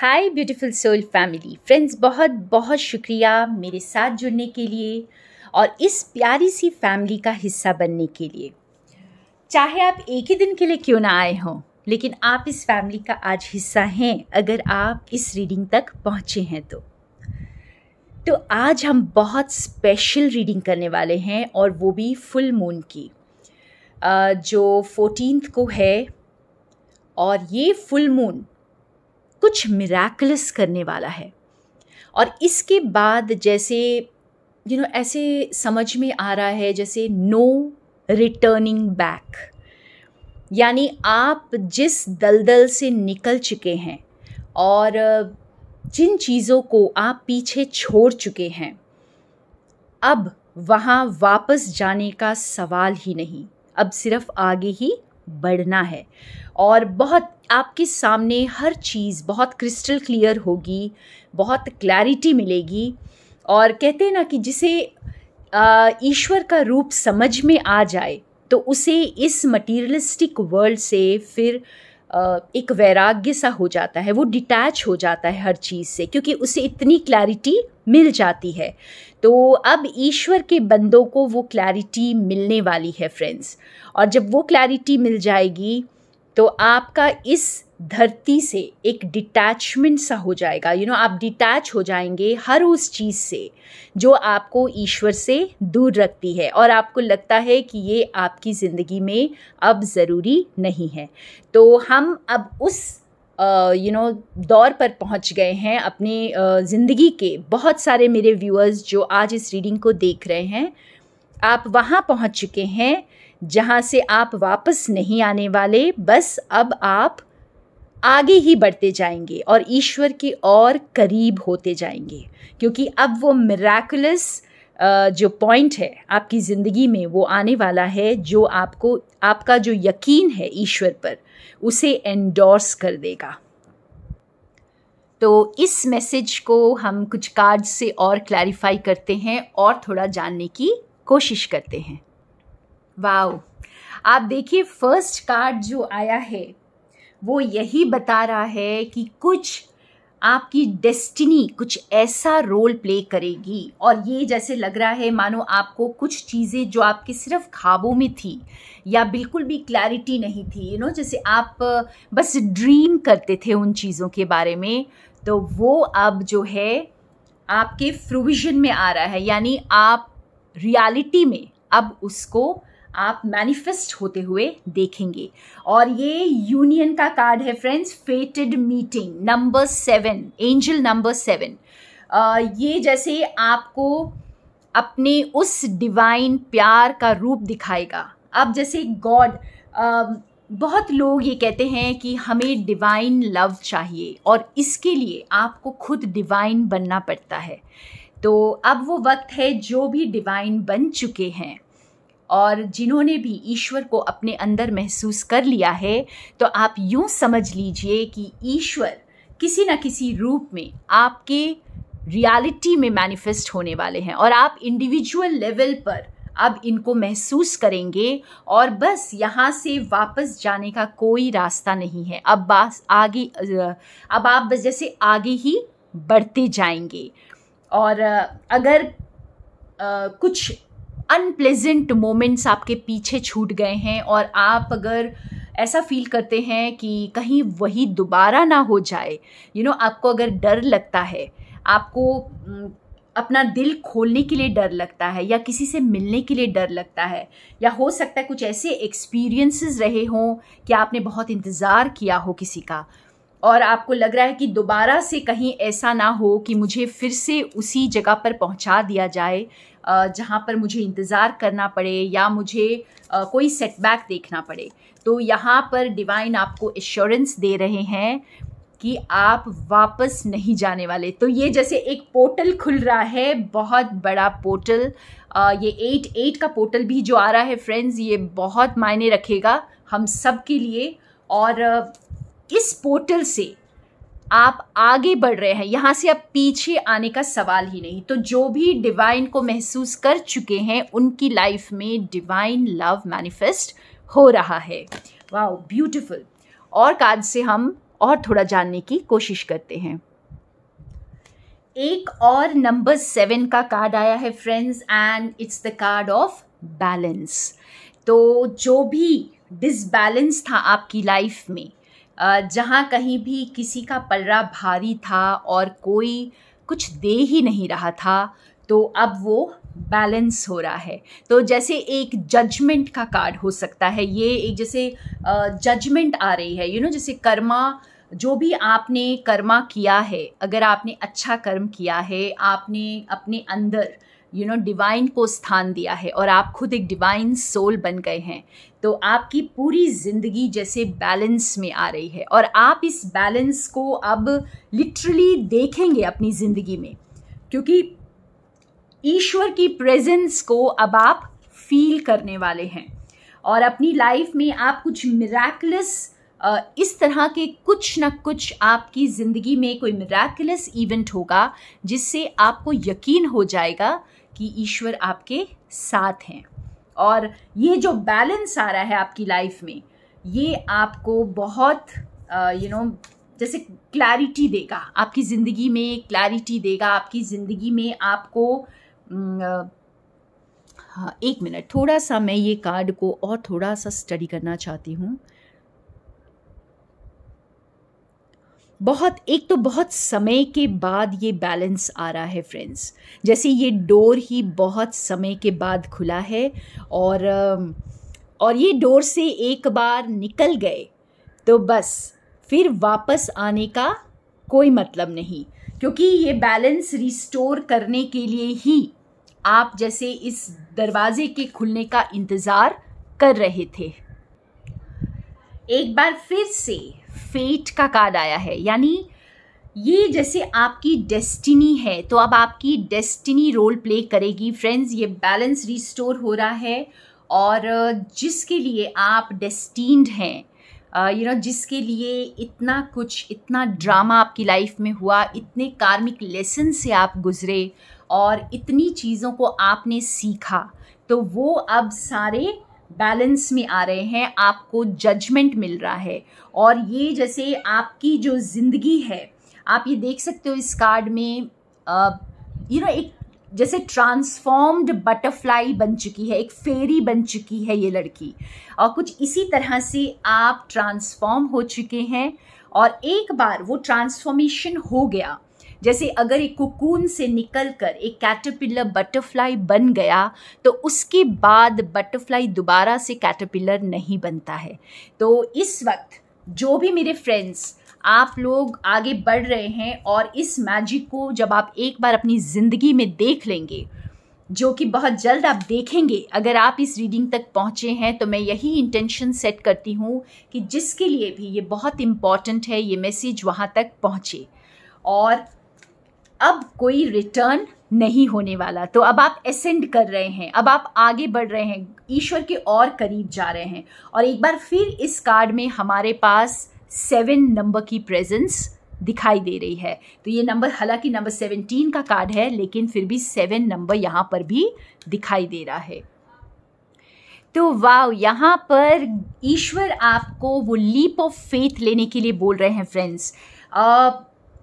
हाय beautiful soul family friends बहुत बहुत शुक्रिया मेरे साथ जुड़ने के लिए और इस प्यारी सी फैमिली का हिस्सा बनने के लिए चाहे आप एक ही दिन के लिए क्यों ना आए हों लेकिन आप इस फैमिली का आज हिस्सा हैं अगर आप इस रीडिंग तक पहुँचे हैं तो तो आज हम बहुत स्पेशल रीडिंग करने वाले हैं और वो भी फुल मून की जो फोर्टीन को है और ये फुल मून कुछ मिराकलस करने वाला है और इसके बाद जैसे यू you नो know, ऐसे समझ में आ रहा है जैसे नो रिटर्निंग बैक यानी आप जिस दलदल से निकल चुके हैं और जिन चीज़ों को आप पीछे छोड़ चुके हैं अब वहाँ वापस जाने का सवाल ही नहीं अब सिर्फ आगे ही बढ़ना है और बहुत आपके सामने हर चीज़ बहुत क्रिस्टल क्लियर होगी बहुत क्लैरिटी मिलेगी और कहते हैं ना कि जिसे ईश्वर का रूप समझ में आ जाए तो उसे इस मटीरियलिस्टिक वर्ल्ड से फिर एक वैराग्य सा हो जाता है वो डिटैच हो जाता है हर चीज़ से क्योंकि उसे इतनी क्लैरिटी मिल जाती है तो अब ईश्वर के बंदों को वो क्लैरिटी मिलने वाली है फ्रेंड्स और जब वो क्लैरिटी मिल जाएगी तो आपका इस धरती से एक डिटैचमेंट सा हो जाएगा यू you नो know, आप डिटैच हो जाएंगे हर उस चीज़ से जो आपको ईश्वर से दूर रखती है और आपको लगता है कि ये आपकी ज़िंदगी में अब ज़रूरी नहीं है तो हम अब उस यू नो दौर पर पहुंच गए हैं अपने uh, ज़िंदगी के बहुत सारे मेरे व्यूअर्स जो आज इस रीडिंग को देख रहे हैं आप वहाँ पहुंच चुके हैं जहाँ से आप वापस नहीं आने वाले बस अब आप आगे ही बढ़ते जाएंगे और ईश्वर के और करीब होते जाएंगे क्योंकि अब वो मेराकुलस जो पॉइंट है आपकी ज़िंदगी में वो आने वाला है जो आपको आपका जो यकीन है ईश्वर पर उसे एंडोर्स कर देगा तो इस मैसेज को हम कुछ कार्ड से और क्लैरिफाई करते हैं और थोड़ा जानने की कोशिश करते हैं वाओ आप देखिए फर्स्ट कार्ड जो आया है वो यही बता रहा है कि कुछ आपकी डेस्टिनी कुछ ऐसा रोल प्ले करेगी और ये जैसे लग रहा है मानो आपको कुछ चीज़ें जो आपके सिर्फ ख्वाबों में थी या बिल्कुल भी क्लैरिटी नहीं थी यू नो जैसे आप बस ड्रीम करते थे उन चीज़ों के बारे में तो वो अब जो है आपके फ्रोविजन में आ रहा है यानी आप रियलिटी में अब उसको आप मैनिफेस्ट होते हुए देखेंगे और ये यूनियन का कार्ड है friends fated meeting number seven angel number seven ये जैसे आपको अपने उस डिवाइन प्यार का रूप दिखाएगा आप जैसे गॉड बहुत लोग ये कहते हैं कि हमें डिवाइन लव चाहिए और इसके लिए आपको खुद डिवाइन बनना पड़ता है तो अब वो वक्त है जो भी डिवाइन बन चुके हैं और जिन्होंने भी ईश्वर को अपने अंदर महसूस कर लिया है तो आप यूँ समझ लीजिए कि ईश्वर किसी न किसी रूप में आपके रियलिटी में मैनिफेस्ट होने वाले हैं और आप इंडिविजुअल लेवल पर अब इनको महसूस करेंगे और बस यहाँ से वापस जाने का कोई रास्ता नहीं है अब बस आगे अब आप बस जैसे आगे ही बढ़ते जाएंगे और अगर कुछ अनप्लेजेंट मोमेंट्स आपके पीछे छूट गए हैं और आप अगर ऐसा फील करते हैं कि कहीं वही दोबारा ना हो जाए यू you नो know, आपको अगर डर लगता है आपको अपना दिल खोलने के लिए डर लगता है या किसी से मिलने के लिए डर लगता है या हो सकता है कुछ ऐसे एक्सपीरियंसेस रहे हों कि आपने बहुत इंतज़ार किया हो किसी का और आपको लग रहा है कि दोबारा से कहीं ऐसा ना हो कि मुझे फिर से उसी जगह पर पहुंचा दिया जाए जहाँ पर मुझे इंतज़ार करना पड़े या मुझे कोई सेटबैक देखना पड़े तो यहाँ पर डिवाइन आपको एश्योरेंस दे रहे हैं कि आप वापस नहीं जाने वाले तो ये जैसे एक पोर्टल खुल रहा है बहुत बड़ा पोर्टल ये एट एट का पोर्टल भी जो आ रहा है फ्रेंड्स ये बहुत मायने रखेगा हम सब के लिए और इस पोर्टल से आप आगे बढ़ रहे हैं यहाँ से आप पीछे आने का सवाल ही नहीं तो जो भी डिवाइन को महसूस कर चुके हैं उनकी लाइफ में डिवाइन लव मैनिफेस्ट हो रहा है वाह ब्यूटिफुल और कार्ड से हम और थोड़ा जानने की कोशिश करते हैं एक और नंबर सेवन का कार्ड आया है friends and it's the card of balance तो जो भी डिसबैलेंस था आपकी लाइफ में जहाँ कहीं भी किसी का पलड़ा भारी था और कोई कुछ दे ही नहीं रहा था तो अब वो बैलेंस हो रहा है तो जैसे एक जजमेंट का कार्ड हो सकता है ये एक जैसे जजमेंट आ रही है यू नो जैसे कर्मा जो भी आपने कर्मा किया है अगर आपने अच्छा कर्म किया है आपने अपने अंदर यू नो डिवाइन को स्थान दिया है और आप खुद एक डिवाइन सोल बन गए हैं तो आपकी पूरी ज़िंदगी जैसे बैलेंस में आ रही है और आप इस बैलेंस को अब लिटरली देखेंगे अपनी ज़िंदगी में क्योंकि ईश्वर की प्रेजेंस को अब आप फील करने वाले हैं और अपनी लाइफ में आप कुछ मिराकुलस इस तरह के कुछ ना कुछ आपकी ज़िंदगी में कोई मिराकुलस इवेंट होगा जिससे आपको यकीन हो जाएगा कि ईश्वर आपके साथ हैं और ये जो बैलेंस आ रहा है आपकी लाइफ में ये आपको बहुत यू नो जैसे क्लैरिटी देगा आपकी ज़िंदगी में क्लैरिटी देगा आपकी ज़िंदगी में आपको हाँ, एक मिनट थोड़ा सा मैं ये कार्ड को और थोड़ा सा स्टडी करना चाहती हूँ बहुत एक तो बहुत समय के बाद ये बैलेंस आ रहा है फ्रेंड्स जैसे ये डोर ही बहुत समय के बाद खुला है और और ये डोर से एक बार निकल गए तो बस फिर वापस आने का कोई मतलब नहीं क्योंकि ये बैलेंस रिस्टोर करने के लिए ही आप जैसे इस दरवाजे के खुलने का इंतज़ार कर रहे थे एक बार फिर से फेट का कार्ड आया है यानी ये जैसे आपकी डेस्टिनी है तो अब आपकी डेस्टिनी रोल प्ले करेगी फ्रेंड्स ये बैलेंस रिस्टोर हो रहा है और uh, जिसके लिए आप डेस्टिन्ड हैं यू uh, नो जिसके लिए इतना कुछ इतना ड्रामा आपकी लाइफ में हुआ इतने कार्मिक लेसन से आप गुजरे और इतनी चीज़ों को आपने सीखा तो वो अब सारे बैलेंस में आ रहे हैं आपको जजमेंट मिल रहा है और ये जैसे आपकी जो ज़िंदगी है आप ये देख सकते हो इस कार्ड में यू नो एक जैसे ट्रांसफॉर्म्ड बटरफ्लाई बन चुकी है एक फेरी बन चुकी है ये लड़की और कुछ इसी तरह से आप ट्रांसफॉर्म हो चुके हैं और एक बार वो ट्रांसफॉर्मेशन हो गया जैसे अगर एक कुकून से निकलकर एक कैटरपिलर बटरफ्लाई बन गया तो उसके बाद बटरफ्लाई दोबारा से कैटरपिलर नहीं बनता है तो इस वक्त जो भी मेरे फ्रेंड्स आप लोग आगे बढ़ रहे हैं और इस मैजिक को जब आप एक बार अपनी ज़िंदगी में देख लेंगे जो कि बहुत जल्द आप देखेंगे अगर आप इस रीडिंग तक पहुँचे हैं तो मैं यही इंटेंशन सेट करती हूँ कि जिसके लिए भी ये बहुत इम्पॉर्टेंट है ये मैसेज वहाँ तक पहुँचे और अब कोई रिटर्न नहीं होने वाला तो अब आप एसेंड कर रहे हैं अब आप आगे बढ़ रहे हैं ईश्वर के और करीब जा रहे हैं और एक बार फिर इस कार्ड में हमारे पास सेवन नंबर की प्रेजेंस दिखाई दे रही है तो ये नंबर हालांकि नंबर सेवनटीन का कार्ड है लेकिन फिर भी सेवन नंबर यहाँ पर भी दिखाई दे रहा है तो वाव यहाँ पर ईश्वर आपको वो लीप ऑफ फेथ लेने के लिए बोल रहे हैं फ्रेंड्स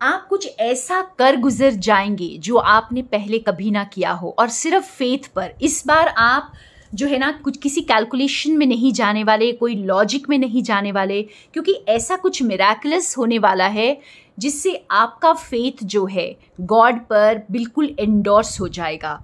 आप कुछ ऐसा कर गुजर जाएंगे जो आपने पहले कभी ना किया हो और सिर्फ फेथ पर इस बार आप जो है ना कुछ किसी कैलकुलेशन में नहीं जाने वाले कोई लॉजिक में नहीं जाने वाले क्योंकि ऐसा कुछ मेराकुलस होने वाला है जिससे आपका फेथ जो है गॉड पर बिल्कुल एंडोर्स हो जाएगा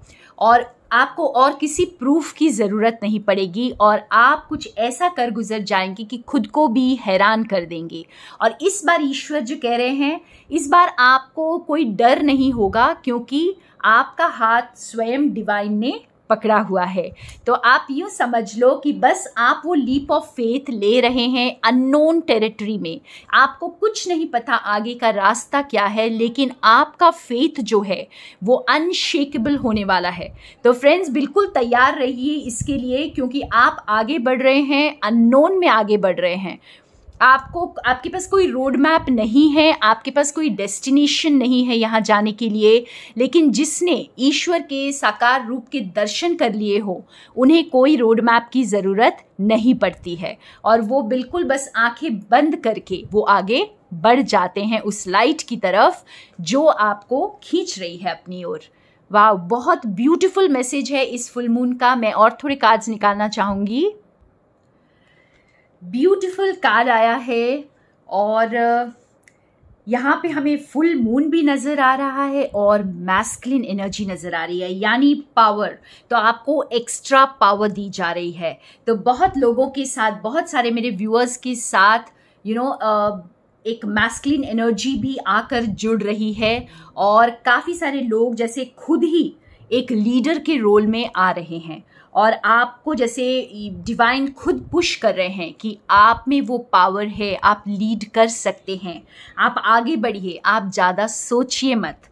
और आपको और किसी प्रूफ की ज़रूरत नहीं पड़ेगी और आप कुछ ऐसा कर गुजर जाएंगे कि खुद को भी हैरान कर देंगे और इस बार ईश्वर जो कह रहे हैं इस बार आपको कोई डर नहीं होगा क्योंकि आपका हाथ स्वयं डिवाइन ने पकड़ा हुआ है तो आप यूँ समझ लो कि बस आप वो लीप ऑफ फेथ ले रहे हैं अननोन टेरिटरी में आपको कुछ नहीं पता आगे का रास्ता क्या है लेकिन आपका फेथ जो है वो अनशेकेबल होने वाला है तो फ्रेंड्स बिल्कुल तैयार रहिए इसके लिए क्योंकि आप आगे बढ़ रहे हैं अननोन में आगे बढ़ रहे हैं आपको आपके पास कोई रोड मैप नहीं है आपके पास कोई डेस्टिनेशन नहीं है यहाँ जाने के लिए लेकिन जिसने ईश्वर के साकार रूप के दर्शन कर लिए हो उन्हें कोई रोड मैप की ज़रूरत नहीं पड़ती है और वो बिल्कुल बस आंखें बंद करके वो आगे बढ़ जाते हैं उस लाइट की तरफ जो आपको खींच रही है अपनी ओर वाह बहुत ब्यूटीफुल मैसेज है इस फुल मून का मैं और थोड़े कार्ड्स निकालना चाहूँगी ब्यूटीफुल कार्ड आया है और यहाँ पे हमें फुल मून भी नज़र आ रहा है और मैस्कलिन एनर्जी नज़र आ रही है यानी पावर तो आपको एक्स्ट्रा पावर दी जा रही है तो बहुत लोगों के साथ बहुत सारे मेरे व्यूअर्स के साथ यू you नो know, एक मैस्कलिन एनर्जी भी आकर जुड़ रही है और काफ़ी सारे लोग जैसे खुद ही एक लीडर के रोल में आ रहे हैं और आपको जैसे डिवाइन खुद पुश कर रहे हैं कि आप में वो पावर है आप लीड कर सकते हैं आप आगे बढ़िए आप ज़्यादा सोचिए मत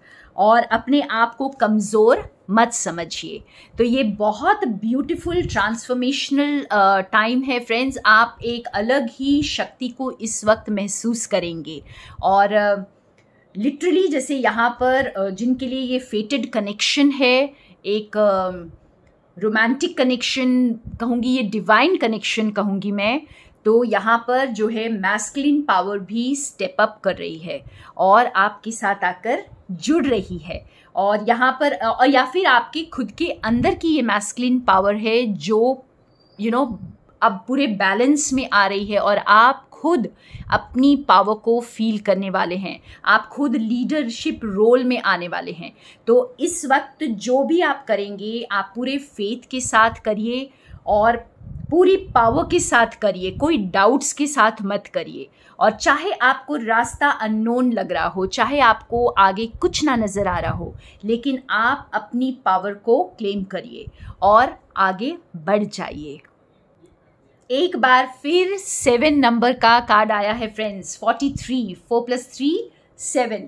और अपने आप को कमज़ोर मत समझिए तो ये बहुत ब्यूटीफुल ट्रांसफॉर्मेशनल टाइम है फ्रेंड्स आप एक अलग ही शक्ति को इस वक्त महसूस करेंगे और uh, लिटरली जैसे यहाँ पर जिनके लिए ये फेटेड कनेक्शन है एक रोमांटिक कनेक्शन कहूँगी ये डिवाइन कनेक्शन कहूँगी मैं तो यहाँ पर जो है मैस्कलिन पावर भी स्टेप अप कर रही है और आपके साथ आकर जुड़ रही है और यहाँ पर और या फिर आपके खुद के अंदर की ये मैस्कलिन पावर है जो यू you नो know, अब पूरे बैलेंस में आ रही है और आप खुद अपनी पावर को फील करने वाले हैं आप खुद लीडरशिप रोल में आने वाले हैं तो इस वक्त जो भी आप करेंगे आप पूरे फेथ के साथ करिए और पूरी पावर के साथ करिए कोई डाउट्स के साथ मत करिए और चाहे आपको रास्ता अननोन लग रहा हो चाहे आपको आगे कुछ ना नज़र आ रहा हो लेकिन आप अपनी पावर को क्लेम करिए और आगे बढ़ जाइए एक बार फिर सेवन नंबर का कार्ड आया है friends forty three four plus three seven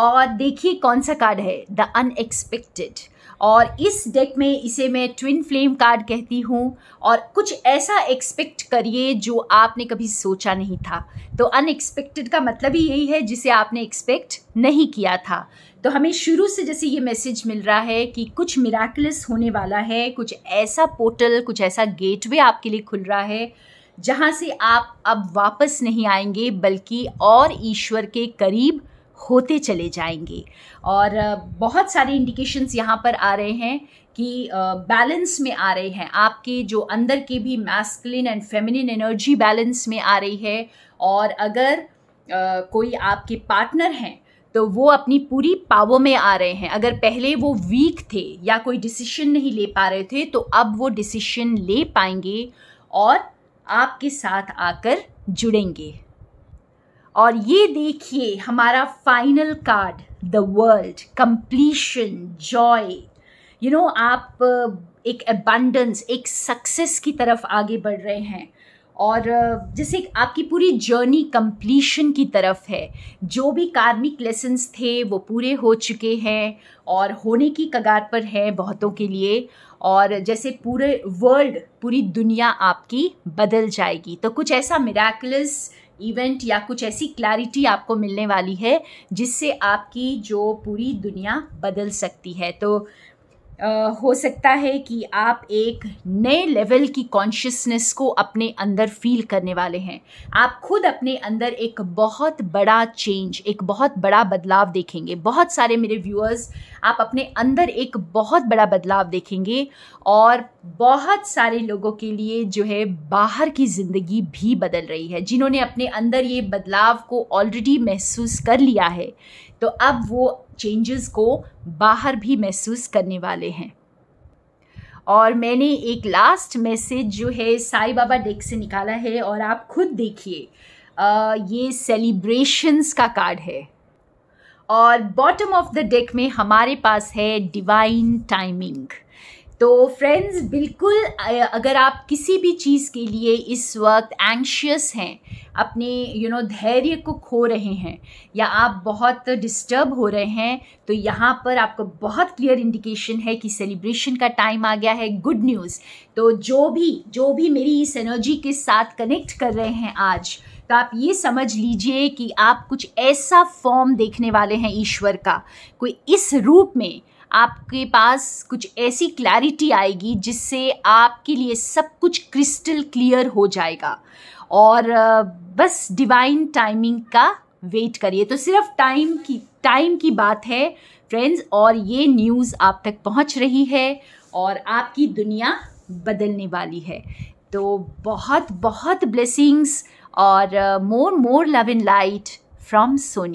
और देखिए कौन सा कार्ड है द अनएक्सपेक्टेड और इस डेक में इसे मैं ट्विन फ्लेम कार्ड कहती हूँ और कुछ ऐसा एक्सपेक्ट करिए जो आपने कभी सोचा नहीं था तो अनएक्सपेक्टेड का मतलब ही यही है जिसे आपने एक्सपेक्ट नहीं किया था तो हमें शुरू से जैसे ये मैसेज मिल रहा है कि कुछ मिराकलस होने वाला है कुछ ऐसा पोर्टल कुछ ऐसा गेटवे आपके लिए खुल रहा है जहाँ से आप अब वापस नहीं आएंगे बल्कि और ईश्वर के करीब होते चले जाएंगे और बहुत सारे इंडिकेशंस यहाँ पर आ रहे हैं कि बैलेंस में आ रहे हैं आपके जो अंदर के भी masculine and feminine energy balance में आ रही है और अगर कोई आपके पार्टनर हैं तो वो अपनी पूरी पावर में आ रहे हैं अगर पहले वो वीक थे या कोई डिसीशन नहीं ले पा रहे थे तो अब वो डिसीशन ले पाएंगे और आपके साथ आकर जुड़ेंगे और ये देखिए हमारा final card the world completion joy you know आप एक एबंडेंस एक सक्सेस की तरफ आगे बढ़ रहे हैं और जैसे आपकी पूरी जर्नी कंप्लीशन की तरफ है जो भी कार्मिक लेसन्स थे वो पूरे हो चुके हैं और होने की कगार पर है बहुतों के लिए और जैसे पूरे वर्ल्ड पूरी दुनिया आपकी बदल जाएगी तो कुछ ऐसा मिराकुलस इवेंट या कुछ ऐसी क्लैरिटी आपको मिलने वाली है जिससे आपकी जो पूरी दुनिया बदल सकती है तो Uh, हो सकता है कि आप एक नए लेवल की कॉन्शियसनेस को अपने अंदर फील करने वाले हैं आप खुद अपने अंदर एक बहुत बड़ा चेंज एक बहुत बड़ा बदलाव देखेंगे बहुत सारे मेरे व्यूअर्स आप अपने अंदर एक बहुत बड़ा बदलाव देखेंगे और बहुत सारे लोगों के लिए जो है बाहर की ज़िंदगी भी बदल रही है जिन्होंने अपने अंदर ये बदलाव को ऑलरेडी महसूस कर लिया है तो अब वो चेंजेस को बाहर भी महसूस करने वाले हैं और मैंने एक लास्ट मैसेज जो है साई बाबा डेक से निकाला है और आप खुद देखिए ये सेलिब्रेशंस का कार्ड है और बॉटम ऑफ द डेक में हमारे पास है डिवाइन टाइमिंग तो फ्रेंड्स बिल्कुल अगर आप किसी भी चीज़ के लिए इस वक्त एंशियस हैं अपने यू नो धैर्य को खो रहे हैं या आप बहुत डिस्टर्ब हो रहे हैं तो यहाँ पर आपको बहुत क्लियर इंडिकेशन है कि सेलिब्रेशन का टाइम आ गया है गुड न्यूज़ तो जो भी जो भी मेरी इस एनर्जी के साथ कनेक्ट कर रहे हैं आज तो आप ये समझ लीजिए कि आप कुछ ऐसा फॉर्म देखने वाले हैं ईश्वर का कोई इस रूप में आपके पास कुछ ऐसी क्लैरिटी आएगी जिससे आपके लिए सब कुछ क्रिस्टल क्लियर हो जाएगा और बस डिवाइन टाइमिंग का वेट करिए तो सिर्फ टाइम की टाइम की बात है फ्रेंड्स और ये न्यूज़ आप तक पहुंच रही है और आपकी दुनिया बदलने वाली है तो बहुत बहुत blessings or uh, more more love and light from sony